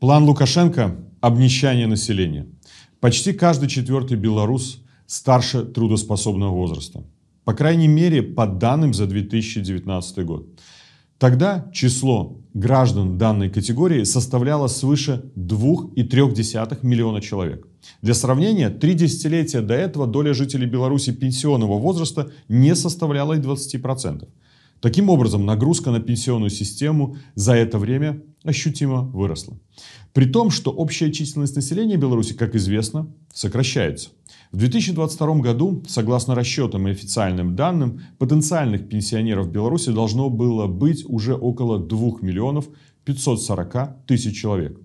План Лукашенко – обнищание населения. Почти каждый четвертый белорус старше трудоспособного возраста. По крайней мере, по данным за 2019 год. Тогда число граждан данной категории составляло свыше 2,3 миллиона человек. Для сравнения, три десятилетия до этого доля жителей Беларуси пенсионного возраста не составляла и 20%. Таким образом, нагрузка на пенсионную систему за это время ощутимо выросла. При том, что общая численность населения Беларуси, как известно, сокращается. В 2022 году, согласно расчетам и официальным данным, потенциальных пенсионеров в Беларуси должно было быть уже около 2 миллионов 540 тысяч человек.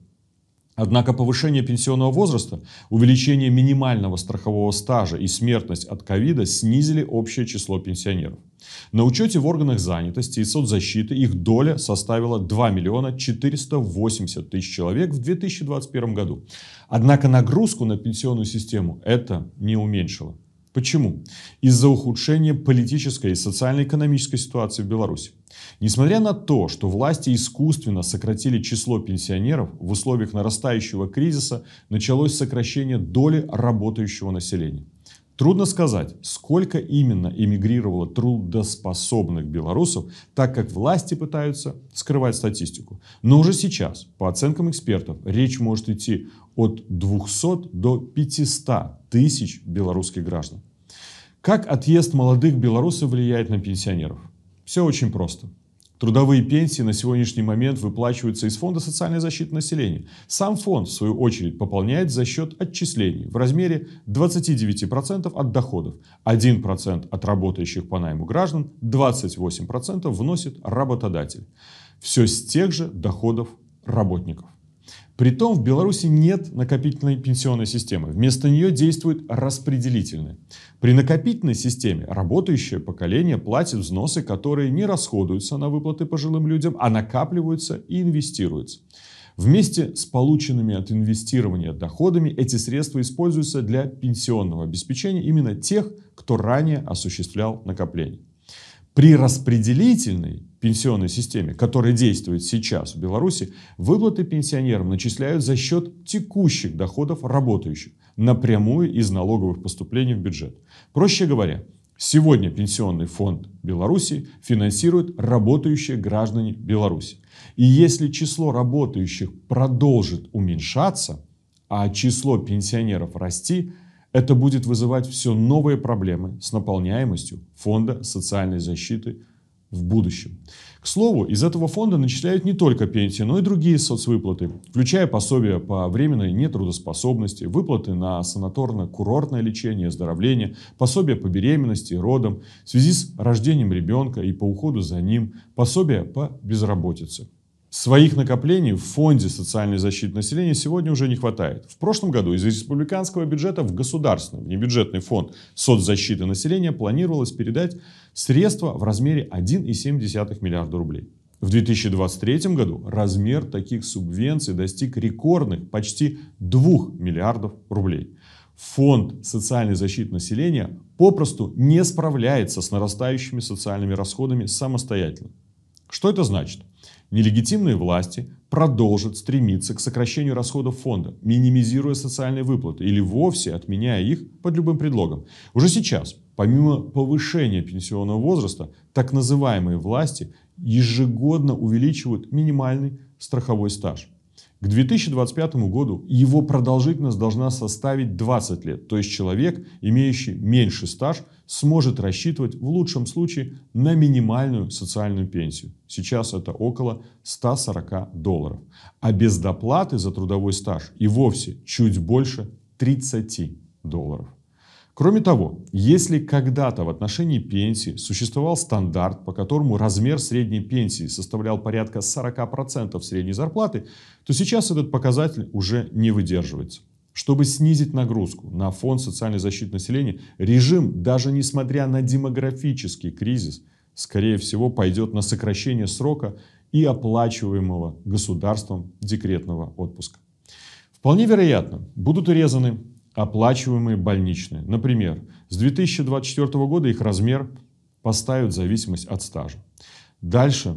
Однако повышение пенсионного возраста, увеличение минимального страхового стажа и смертность от ковида снизили общее число пенсионеров. На учете в органах занятости и соцзащиты их доля составила 2 миллиона 480 тысяч человек в 2021 году. Однако нагрузку на пенсионную систему это не уменьшило. Почему? Из-за ухудшения политической и социально-экономической ситуации в Беларуси. Несмотря на то, что власти искусственно сократили число пенсионеров, в условиях нарастающего кризиса началось сокращение доли работающего населения. Трудно сказать, сколько именно эмигрировало трудоспособных белорусов, так как власти пытаются скрывать статистику. Но уже сейчас, по оценкам экспертов, речь может идти от 200 до 500 тысяч белорусских граждан. Как отъезд молодых белорусов влияет на пенсионеров? Все очень просто. Трудовые пенсии на сегодняшний момент выплачиваются из Фонда социальной защиты населения. Сам фонд, в свою очередь, пополняет за счет отчислений в размере 29% от доходов, 1% от работающих по найму граждан, 28% вносит работодатель. Все с тех же доходов работников. Притом в Беларуси нет накопительной пенсионной системы. Вместо нее действует распределительная. При накопительной системе работающее поколение платит взносы, которые не расходуются на выплаты пожилым людям, а накапливаются и инвестируются. Вместе с полученными от инвестирования доходами эти средства используются для пенсионного обеспечения именно тех, кто ранее осуществлял накопление. При распределительной пенсионной системе, которая действует сейчас в Беларуси, выплаты пенсионерам начисляют за счет текущих доходов работающих напрямую из налоговых поступлений в бюджет. Проще говоря, сегодня Пенсионный фонд Беларуси финансирует работающие граждане Беларуси. И если число работающих продолжит уменьшаться, а число пенсионеров расти – это будет вызывать все новые проблемы с наполняемостью фонда социальной защиты в будущем. К слову, из этого фонда начисляют не только пенсии, но и другие соцвыплаты, включая пособия по временной нетрудоспособности, выплаты на санаторно-курортное лечение, оздоровление, пособия по беременности и родам, в связи с рождением ребенка и по уходу за ним, пособия по безработице. Своих накоплений в Фонде социальной защиты населения сегодня уже не хватает. В прошлом году из республиканского бюджета в государственный внебюджетный фонд соцзащиты населения планировалось передать средства в размере 1,7 миллиарда рублей. В 2023 году размер таких субвенций достиг рекордных почти 2 миллиардов рублей. Фонд социальной защиты населения попросту не справляется с нарастающими социальными расходами самостоятельно. Что это значит? Нелегитимные власти продолжат стремиться к сокращению расходов фонда, минимизируя социальные выплаты или вовсе отменяя их под любым предлогом. Уже сейчас, помимо повышения пенсионного возраста, так называемые власти ежегодно увеличивают минимальный страховой стаж. К 2025 году его продолжительность должна составить 20 лет, то есть человек, имеющий меньший стаж, сможет рассчитывать в лучшем случае на минимальную социальную пенсию. Сейчас это около 140 долларов. А без доплаты за трудовой стаж и вовсе чуть больше 30 долларов. Кроме того, если когда-то в отношении пенсии существовал стандарт, по которому размер средней пенсии составлял порядка 40% средней зарплаты, то сейчас этот показатель уже не выдерживается. Чтобы снизить нагрузку на фонд социальной защиты населения, режим, даже несмотря на демографический кризис, скорее всего пойдет на сокращение срока и оплачиваемого государством декретного отпуска. Вполне вероятно, будут урезаны оплачиваемые больничные. Например, с 2024 года их размер поставят в зависимость от стажа. Дальше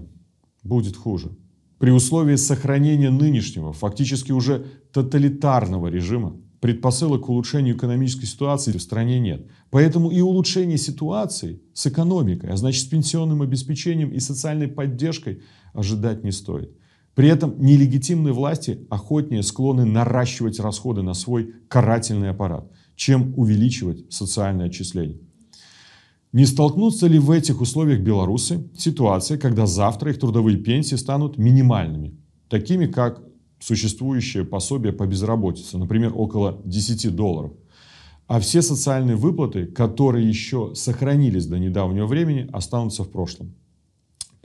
будет хуже. При условии сохранения нынешнего, фактически уже тоталитарного режима, предпосылок к улучшению экономической ситуации в стране нет. Поэтому и улучшение ситуации с экономикой, а значит с пенсионным обеспечением и социальной поддержкой ожидать не стоит. При этом нелегитимные власти охотнее склонны наращивать расходы на свой карательный аппарат, чем увеличивать социальное отчисление. Не столкнутся ли в этих условиях белорусы с ситуацией, когда завтра их трудовые пенсии станут минимальными, такими как существующее пособие по безработице, например, около 10 долларов, а все социальные выплаты, которые еще сохранились до недавнего времени, останутся в прошлом?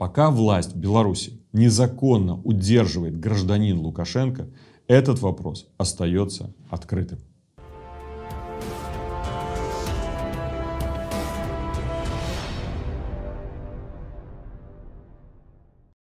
Пока власть Беларуси незаконно удерживает гражданин Лукашенко, этот вопрос остается открытым.